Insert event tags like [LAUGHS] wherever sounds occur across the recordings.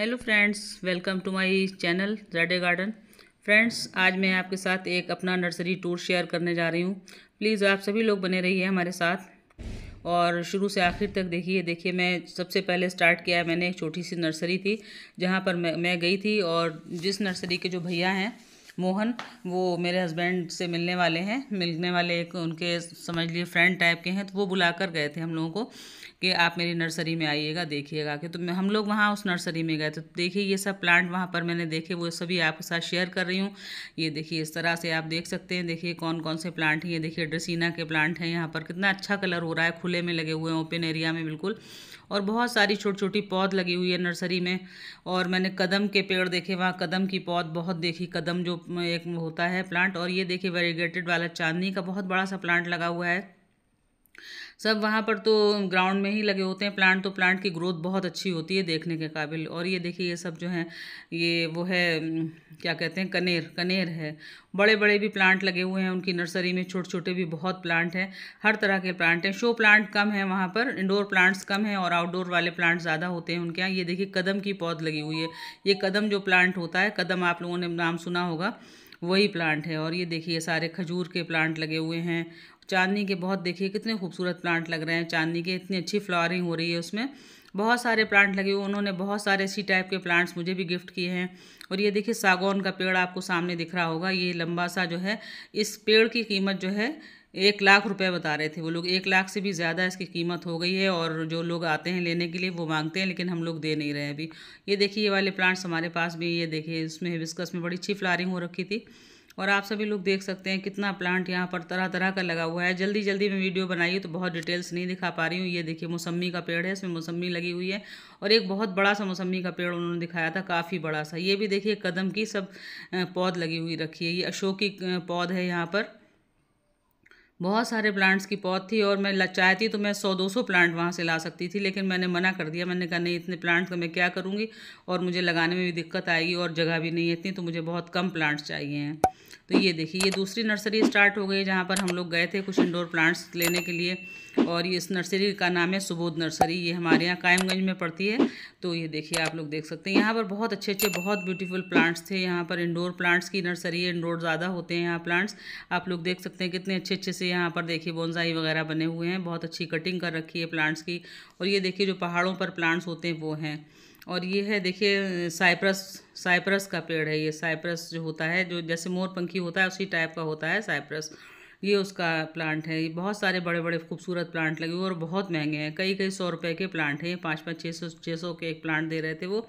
hello friends welcome to my channel jade garden friends आज मैं आपके साथ एक अपना नर्सरी टूर शेयर करने जा रही हूँ प्लीज़ आप सभी लोग बने रहिए हमारे साथ और शुरू से आखिर तक देखिए देखिए मैं सबसे पहले स्टार्ट किया मैंने एक छोटी सी नर्सरी थी जहाँ पर मैं मैं गई थी और जिस नर्सरी के जो भैया हैं मोहन वो मेरे हस्बैंड से मिलने वाले हैं मिलने वाले एक उनके समझ लिए फ्रेंड टाइप के हैं तो वो बुला कर गए थे हम लोगों को कि आप मेरी नर्सरी में आइएगा देखिएगा कि तो हम लोग वहाँ उस नर्सरी में गए तो देखिए ये सब प्लांट वहाँ पर मैंने देखे वो सभी आपके साथ शेयर कर रही हूँ ये देखिए इस तरह से आप देख सकते हैं देखिए कौन कौन से प्लांट हैं ये देखिए ड्रेसिना के प्लांट हैं यहाँ पर कितना अच्छा कलर हो रहा है खुले में लगे हुए हैं ओपन एरिया में बिल्कुल और बहुत सारी छोटी छोटी पौध लगी हुई है नर्सरी में और मैंने कदम के पेड़ देखे वहाँ कदम की पौध बहुत देखी कदम जो एक होता है प्लांट और ये देखिए वेरीगेटेड वाला चांदनी का बहुत बड़ा सा प्लांट लगा हुआ है सब वहाँ पर तो ग्राउंड में ही लगे होते हैं प्लांट तो प्लांट की ग्रोथ बहुत अच्छी होती है देखने के काबिल और ये देखिए ये सब जो हैं ये वो है क्या कहते हैं कनेर कनेर है बड़े बड़े भी प्लांट लगे हुए हैं उनकी नर्सरी में छोटे छोटे भी बहुत प्लांट हैं हर तरह के प्लांट हैं शो प्लांट कम है वहाँ पर इंडोर प्लांट्स कम है और आउटडोर वाले प्लांट ज़्यादा होते हैं उनके यहाँ ये देखिए कदम की पौध लगी हुई है ये कदम जो प्लांट होता है कदम आप लोगों ने नाम सुना होगा वही प्लांट है और ये देखिए सारे खजूर के प्लांट लगे हुए हैं चांदनी के बहुत देखिए कितने खूबसूरत प्लांट लग रहे हैं चांदनी के इतनी अच्छी फ्लावरिंग हो रही है उसमें बहुत सारे प्लांट लगे हुए उन्होंने बहुत सारे इसी टाइप के प्लांट्स मुझे भी गिफ्ट किए हैं और ये देखिए सागौन का पेड़ आपको सामने दिख रहा होगा ये लंबा सा जो है इस पेड़ की कीमत जो है एक लाख रुपए बता रहे थे वो लोग एक लाख से भी ज़्यादा इसकी कीमत हो गई है और जो लोग आते हैं लेने के लिए वो मांगते हैं लेकिन हम लोग दे नहीं रहे अभी ये देखिए ये वाले प्लांट्स हमारे पास भी ये देखिए इसमें हिबिस्कस में बड़ी अच्छी फ्लारिंग हो रखी थी और आप सभी लोग देख सकते हैं कितना प्लांट यहाँ पर तरह तरह का लगा हुआ है जल्दी जल्दी मैं वीडियो बनाई तो बहुत डिटेल्स नहीं दिखा पा रही हूँ ये देखिए मौसमी का पेड़ है इसमें मौसमी लगी हुई है और एक बहुत बड़ा सा मौसमी का पेड़ उन्होंने दिखाया था काफ़ी बड़ा सा ये भी देखिए कदम की सब पौध लगी हुई रखी है ये अशोक की पौध है यहाँ पर बहुत सारे प्लांट्स की पौध थी और मैं चाहती तो मैं सौ दो सौ प्लांट वहाँ से ला सकती थी लेकिन मैंने मना कर दिया मैंने कहा नहीं इतने प्लांट्स का तो मैं क्या करूँगी और मुझे लगाने में भी दिक्कत आएगी और जगह भी नहीं इतनी तो मुझे बहुत कम प्लांट्स चाहिए हैं तो ये देखिए ये दूसरी नर्सरी स्टार्ट हो गई जहाँ पर हम लोग गए थे कुछ इंडोर प्लांट्स लेने के लिए और ये इस नर्सरी का नाम है सुबोध नर्सरी ये हमारे यहाँ कायमगंज में पड़ती है तो ये देखिए आप लोग देख सकते हैं यहाँ पर बहुत अच्छे अच्छे बहुत ब्यूटीफुल प्लांट्स थे यहाँ पर इंडोर प्लांट्स की नर्सरी है इंडोर ज़्यादा होते हैं यहाँ प्लांट्स आप लोग देख सकते हैं कितने अच्छे अच्छे से यहाँ पर देखिए बोनजाई वगैरह बने हुए हैं बहुत अच्छी कटिंग कर रखी है प्लांट्स की और ये देखिए जो पहाड़ों पर प्लांट्स होते हैं वो हैं और ये है देखिए साइप्रस साइप्रस का पेड़ है ये साइप्रस जो होता है जो जैसे मोर पंखी होता है उसी टाइप का होता है साइप्रस ये उसका प्लांट है ये बहुत सारे बड़े बड़े खूबसूरत प्लांट लगे हुए और बहुत महंगे हैं कई कई सौ रुपए के प्लांट हैं ये पाँच पाँच छः सौ छः सौ के एक प्लांट दे रहे थे वो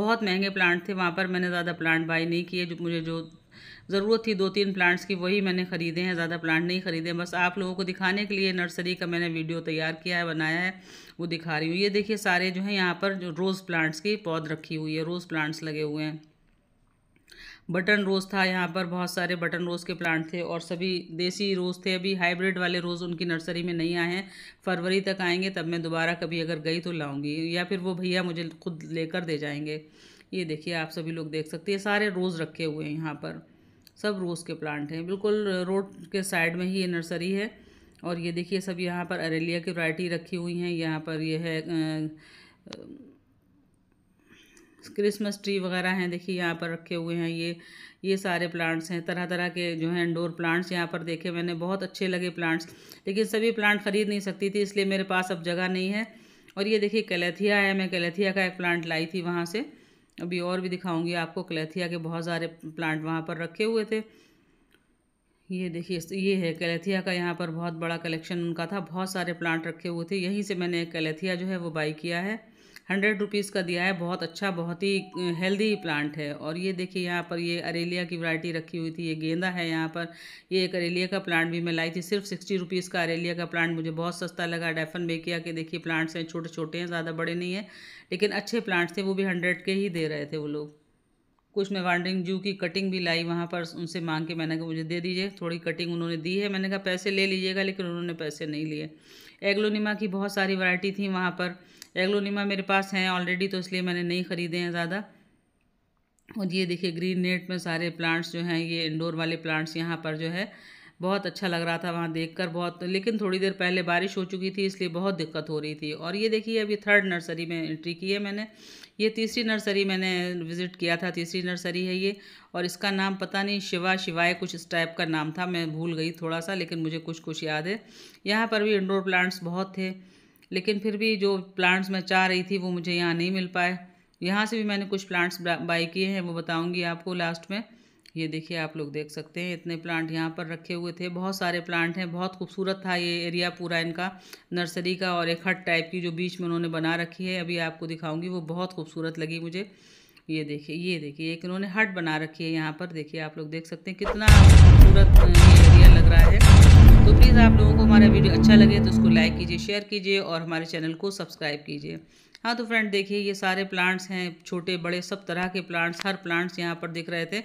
बहुत महंगे प्लांट थे वहाँ पर मैंने ज़्यादा प्लांट बाई नहीं किए जो मुझे जो ज़रूरत थी दो तीन प्लांट्स की वही मैंने ख़रीदे हैं ज़्यादा प्लांट नहीं ख़रीदे बस आप लोगों को दिखाने के लिए नर्सरी का मैंने वीडियो तैयार किया है बनाया है वो दिखा रही हूँ ये देखिए सारे जो हैं यहाँ पर जो रोज़ प्लांट्स की पौध रखी हुई है रोज़ प्लांट्स लगे हुए हैं बटन रोज़ था यहाँ पर बहुत सारे बटन रोज़ के प्लांट थे और सभी देसी रोज़ थे अभी हाइब्रिड वाले रोज़ उनकी नर्सरी में नहीं आए हैं फरवरी तक आएंगे तब मैं दोबारा कभी अगर गई तो लाऊंगी या फिर वो भैया मुझे खुद लेकर दे जाएंगे ये देखिए आप सभी लोग देख सकते हैं सारे रोज़ रखे हुए हैं यहाँ पर सब रोज़ के प्लांट हैं बिल्कुल रोड के साइड में ही ये नर्सरी है और ये देखिए सब यहाँ पर अरेलिया की वैरायटी रखी हुई हैं यहाँ पर ये है क्रिसमस ट्री वगैरह हैं देखिए यहाँ पर रखे हुए हैं ये ये सारे प्लांट्स हैं तरह तरह के जो हैं इंडोर प्लांट्स यहाँ पर देखे मैंने बहुत अच्छे लगे प्लांट्स लेकिन सभी प्लांट ख़रीद नहीं सकती थी इसलिए मेरे पास अब जगह नहीं है और ये देखिए कैलेथिया है मैं कैलेथिया का एक प्लांट लाई थी वहाँ से अभी और भी दिखाऊंगी आपको कलेथिया के बहुत सारे प्लांट वहाँ पर रखे हुए थे ये देखिए ये है कैलेथिया का यहाँ पर बहुत बड़ा कलेक्शन उनका था बहुत सारे प्लांट रखे हुए थे यहीं से मैंने कैलेथिया जो है वो बाई किया है हंड्रेड रुपीज़ का दिया है बहुत अच्छा बहुत ही हेल्दी प्लांट है और ये देखिए यहाँ पर ये अरेलिया की वैरायटी रखी हुई थी ये गेंदा है यहाँ पर ये एक अरेलिया का प्लांट भी मैं लाई थी सिर्फ सिक्सटी रुपीज़ का अरेलिया का प्लांट मुझे बहुत सस्ता लगा डेफन बेकिया के देखिए प्लांट्स हैं छोटे छोटे हैं ज़्यादा बड़े नहीं हैं लेकिन अच्छे प्लांट्स थे वो भी हंड्रेड के ही दे रहे थे वो लोग कुछ मैं वांडरिंग जू की कटिंग भी लाई वहाँ पर उनसे मांग के मैंने कहा मुझे दे दीजिए थोड़ी कटिंग उन्होंने दी है मैंने कहा पैसे ले लीजिएगा लेकिन उन्होंने पैसे नहीं लिए एग्लोनिमा की बहुत सारी वैरायटी थी वहाँ पर एग्लोनिमा मेरे पास हैं ऑलरेडी तो इसलिए मैंने नहीं ख़रीदे हैं ज़्यादा और ये देखिए ग्रीन नेट में सारे प्लांट्स जो हैं ये इंडोर वाले प्लांट्स यहाँ पर जो है बहुत अच्छा लग रहा था वहाँ देखकर बहुत लेकिन थोड़ी देर पहले बारिश हो चुकी थी इसलिए बहुत दिक्कत हो रही थी और ये देखिए अभी थर्ड नर्सरी में एंट्री की है मैंने ये तीसरी नर्सरी मैंने विज़िट किया था तीसरी नर्सरी है ये और इसका नाम पता नहीं शिवा शिवाय कुछ इस टाइप का नाम था मैं भूल गई थोड़ा सा लेकिन मुझे कुछ कुछ याद है यहाँ पर भी इंडोर प्लांट्स बहुत थे लेकिन फिर भी जो प्लांट्स मैं चाह रही थी वो मुझे यहाँ नहीं मिल पाए यहाँ से भी मैंने कुछ प्लांट्स बाई किए हैं वो बताऊँगी आपको लास्ट में ये देखिए आप लोग देख सकते हैं इतने प्लांट यहाँ पर रखे हुए थे बहुत सारे प्लांट हैं बहुत खूबसूरत था ये एरिया पूरा इनका नर्सरी का और एक हट टाइप की जो बीच में उन्होंने बना रखी है अभी आपको दिखाऊंगी वो बहुत खूबसूरत लगी मुझे ये देखिए ये देखिए एक इन्होंने हट बना रखी है यहाँ पर देखिए आप लोग देख सकते हैं कितना खूबसूरत ये एरिया लग रहा है तो प्लीज़ आप लोगों को हमारा वीडियो अच्छा लगे तो उसको लाइक कीजिए शेयर कीजिए और हमारे चैनल को सब्सक्राइब कीजिए हाँ तो फ्रेंड देखिए ये सारे प्लांट्स हैं छोटे बड़े सब तरह के प्लांट्स हर प्लांट्स यहाँ पर दिख रहे थे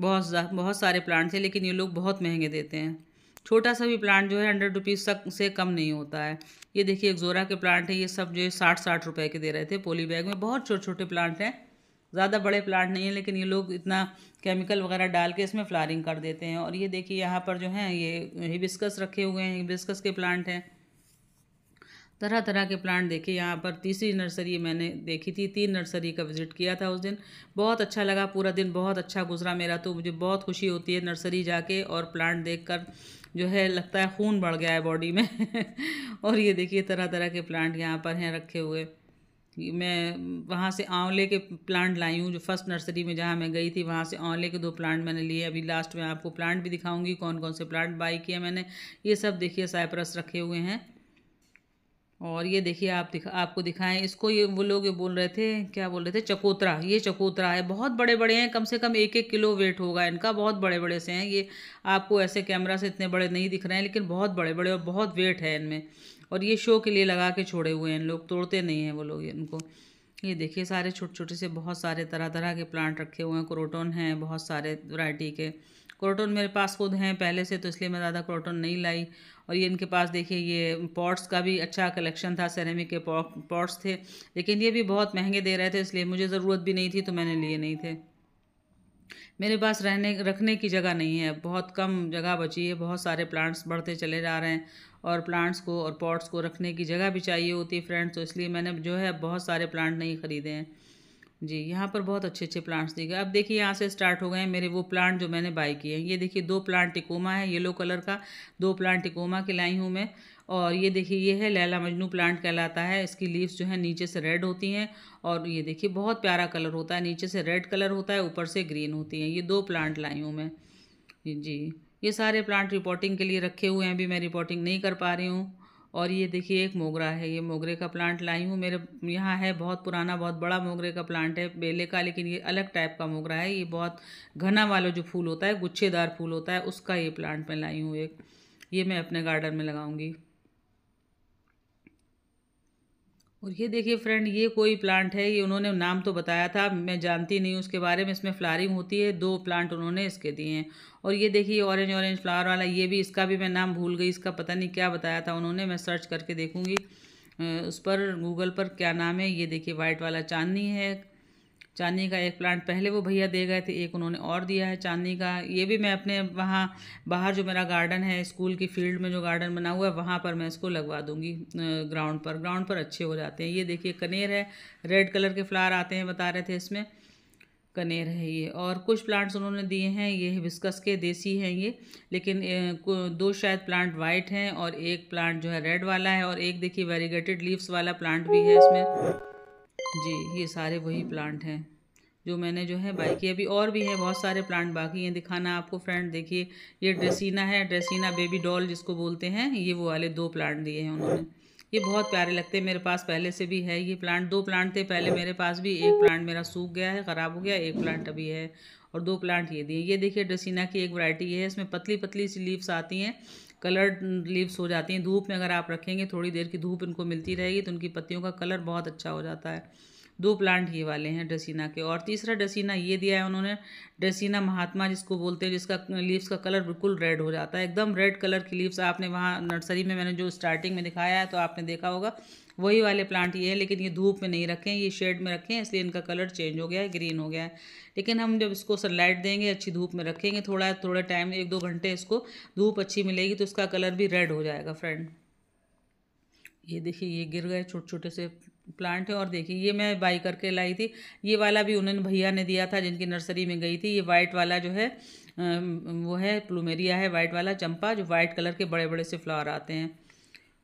बहुत बहुत सारे प्लांट्स हैं लेकिन ये लोग बहुत महंगे देते हैं छोटा सा भी प्लांट जो है हंड्रेड रुपीज़ तक से कम नहीं होता है ये देखिए एक ज़ोरा के प्लांट है ये सब जो है साठ साठ रुपए के दे रहे थे पोली बैग में बहुत छोटे छोटे प्लांट हैं ज़्यादा बड़े प्लांट नहीं है लेकिन ये लोग इतना केमिकल वगैरह डाल के इसमें फ्लारिंग कर देते हैं और ये देखिए यहाँ पर जो है ये हिबिस्कस रखे हुए हैं हिबिस्कस के प्लांट हैं तरह तरह के प्लांट देखे यहाँ पर तीसरी नर्सरी मैंने देखी थी तीन नर्सरी का विज़िट किया था उस दिन बहुत अच्छा लगा पूरा दिन बहुत अच्छा गुजरा मेरा तो मुझे बहुत खुशी होती है नर्सरी जाके और प्लांट देखकर जो है लगता है खून बढ़ गया है बॉडी में [LAUGHS] और ये देखिए तरह तरह के प्लांट यहाँ पर हैं रखे हुए मैं वहाँ से आंवले के प्लांट लाई हूँ जो फर्स्ट नर्सरी में जहाँ मैं गई थी वहाँ से आंवले के दो प्लांट मैंने लिए अभी लास्ट में आपको प्लांट भी दिखाऊंगी कौन कौन से प्लांट बाई किए मैंने ये सब देखिए साइप्रस रखे हुए हैं और ये देखिए आप दिखा आपको दिखाएं इसको ये वो लोग ये बोल रहे थे क्या बोल रहे थे चकोतरा ये चकोतरा है बहुत बड़े बड़े हैं कम से कम एक एक किलो वेट होगा इनका बहुत बड़े बड़े से हैं ये आपको ऐसे कैमरा से इतने बड़े नहीं दिख रहे हैं लेकिन बहुत बड़े बड़े और बहुत वेट है इनमें और ये शो के लिए लगा के छोड़े हुए हैं लोग तोड़ते नहीं हैं वो लोग इनको ये देखिए सारे छोटे छोटे से बहुत सारे तरह तरह के प्लांट रखे हुए हैं क्रोटोन हैं बहुत सारे वरायटी के क्रोटोन मेरे पास खुद हैं पहले से तो इसलिए मैं ज़्यादा क्रोटोन नहीं लाई और ये इनके पास देखिए ये पॉट्स का भी अच्छा कलेक्शन था सेरेमिक के पॉट्स थे लेकिन ये भी बहुत महंगे दे रहे थे इसलिए मुझे ज़रूरत भी नहीं थी तो मैंने लिए नहीं थे मेरे पास रहने रखने की जगह नहीं है बहुत कम जगह बची है बहुत सारे प्लांट्स बढ़ते चले जा रहे हैं और प्लांट्स को और पॉट्स को रखने की जगह भी चाहिए होती है फ्रेंड्स तो इसलिए मैंने जो है बहुत सारे प्लांट नहीं ख़रीदे हैं जी यहाँ पर बहुत अच्छे अच्छे प्लांट्स दिखे अब देखिए यहाँ से स्टार्ट हो गए हैं मेरे वो प्लांट जो मैंने बाई किए हैं ये देखिए दो प्लांट टिकोमा है येलो कलर का दो प्लांट टिकोमा के लाई हूँ मैं और ये देखिए ये है लैला मजनू प्लांट कहलाता है इसकी लीव्स जो है नीचे से रेड होती हैं और ये देखिए बहुत प्यारा कलर होता है नीचे से रेड कलर होता है ऊपर से ग्रीन होती हैं ये दो प्लांट लाई हूँ मैं जी ये सारे प्लांट रिपोर्टिंग के लिए रखे हुए हैं अभी मैं रिपोर्टिंग नहीं कर पा रही हूँ और ये देखिए एक मोगरा है ये मोगरे का प्लांट लाई हूँ मेरे यहाँ है बहुत पुराना बहुत बड़ा मोगरे का प्लांट है बेले का लेकिन ये अलग टाइप का मोगरा है ये बहुत घना वाला जो फूल होता है गुच्छेदार फूल होता है उसका ये प्लांट मैं लाई हूँ एक ये मैं अपने गार्डन में लगाऊंगी और ये देखिए फ्रेंड ये कोई प्लांट है ये उन्होंने नाम तो बताया था मैं जानती नहीं उसके बारे में इसमें फ्लारिंग होती है दो प्लांट उन्होंने इसके दिए हैं और ये देखिए ऑरेंज ऑरेंज फ्लावर वाला ये भी इसका भी मैं नाम भूल गई इसका पता नहीं क्या बताया था उन्होंने मैं सर्च करके देखूँगी उस पर गूगल पर क्या नाम है ये देखिए वाइट वाला चांदनी है चांदनी का एक प्लांट पहले वो भैया दे गए थे एक उन्होंने और दिया है चांदनी का ये भी मैं अपने वहाँ बाहर जो मेरा गार्डन है स्कूल की फील्ड में जो गार्डन बना हुआ है वहाँ पर मैं इसको लगवा दूँगी ग्राउंड पर ग्राउंड पर अच्छे हो जाते हैं ये देखिए कनेर है रेड कलर के फ्लावर आते हैं बता रहे थे इसमें कनेर है ये और कुछ प्लांट्स उन्होंने दिए हैं ये बिस्कस के देसी हैं ये लेकिन दो शायद प्लांट वाइट हैं और एक प्लांट जो है रेड वाला है और एक देखिए वेरीगेटेड लीव्स वाला प्लांट भी है इसमें जी ये सारे वही प्लांट हैं जो मैंने जो है बाई किया अभी और भी है बहुत सारे प्लांट बाकी हैं दिखाना आपको फ्रेंड देखिए ये ड्रेसिना है ड्रेसिना बेबी डॉल जिसको बोलते हैं ये वो वाले दो प्लांट दिए हैं उन्होंने ये बहुत प्यारे लगते हैं मेरे पास पहले से भी है ये प्लांट दो प्लांट थे पहले मेरे पास भी एक प्लांट मेरा सूख गया है ख़राब हो गया एक प्लांट अभी है और दो प्लांट ये दिए ये देखिए ड्रेसिना की एक वरायटी है इसमें पतली पतली सी लीव्स आती हैं कलर्ड लीव्स हो जाती हैं धूप में अगर आप रखेंगे थोड़ी देर की धूप इनको मिलती रहेगी तो उनकी पत्तियों का कलर बहुत अच्छा हो जाता है दो प्लांट ये वाले हैं डसीना के और तीसरा डसीना ये दिया है उन्होंने डसीना महात्मा जिसको बोलते हैं जिसका लीव्स का कलर बिल्कुल रेड हो जाता है एकदम रेड कलर की लीव्स आपने वहाँ नर्सरी में मैंने जो स्टार्टिंग में दिखाया है तो आपने देखा होगा वही वाले प्लांट ये है लेकिन ये धूप में नहीं रखें ये शेड में रखें इसलिए इनका कलर चेंज हो गया है ग्रीन हो गया है लेकिन हम जब इसको सनलाइट देंगे अच्छी धूप में रखेंगे थोड़ा थोड़ा टाइम एक दो घंटे इसको धूप अच्छी मिलेगी तो इसका कलर भी रेड हो जाएगा फ्रेंड ये देखिए ये गिर गए छोटे छोटे से प्लांट हैं और देखिए ये मैं बाई करके लाई थी ये वाला भी उन्होंने भैया ने दिया था जिनकी नर्सरी में गई थी ये वाइट वाला जो है वो है प्लूमेरिया है वाइट वाला चंपा जो वाइट कलर के बड़े बड़े से फ्लावर आते हैं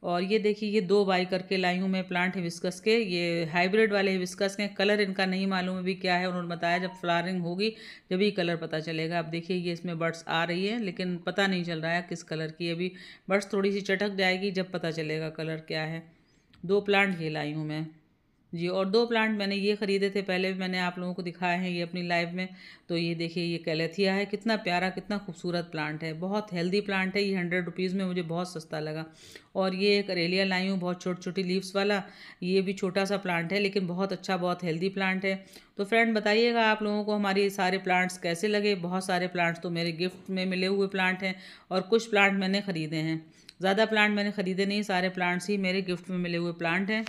और ये देखिए ये दो बाई करके लाई हूँ मैं प्लांट हिबिस्कस के ये हाइब्रिड वाले हिबिस्कस के कलर इनका नहीं मालूम अभी क्या है उन्होंने बताया जब फ्लारिंग होगी जब ही कलर पता चलेगा अब देखिए ये इसमें बर्ड्स आ रही है लेकिन पता नहीं चल रहा है किस कलर की अभी बर्ड्स थोड़ी सी चटक जाएगी जब पता चलेगा कलर क्या है दो प्लांट ये लाई हूँ मैं जी और दो प्लांट मैंने ये ख़रीदे थे पहले भी मैंने आप लोगों को दिखाए हैं ये अपनी लाइफ में तो ये देखिए ये कैलेथिया है कितना प्यारा कितना खूबसूरत प्लांट है बहुत हेल्दी प्लांट है ये हंड्रेड रुपीज़ में मुझे बहुत सस्ता लगा और ये एक अरेलिया लाई हूँ बहुत छोटी छोटी लीव्स वाला ये भी छोटा सा प्लांट है लेकिन बहुत अच्छा बहुत हेल्दी प्लांट है तो फ्रेंड बताइएगा आप लोगों को हमारे सारे प्लांट्स कैसे लगे बहुत सारे प्लांट्स तो मेरे गिफ्ट में मिले हुए प्लांट हैं और कुछ प्लांट मैंने ख़रीदे हैं ज़्यादा प्लांट मैंने ख़रीदे नहीं सारे प्लांट्स ही मेरे गिफ्ट में मिले हुए प्लांट हैं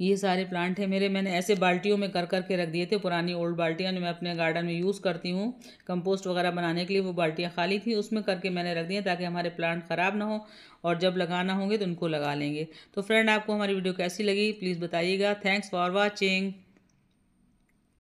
ये सारे प्लांट हैं मेरे मैंने ऐसे बाल्टियों में कर कर के रख दिए थे पुरानी ओल्ड बाल्टियाँ जो मैं अपने गार्डन में यूज़ करती हूँ कंपोस्ट वगैरह बनाने के लिए वो बाल्टियाँ खाली थी उसमें करके मैंने रख दिए ताकि हमारे प्लांट ख़राब ना हो और जब लगाना होंगे तो उनको लगा लेंगे तो फ्रेंड आपको हमारी वीडियो कैसी लगी प्लीज़ बताइएगा थैंक्स फॉर वॉचिंग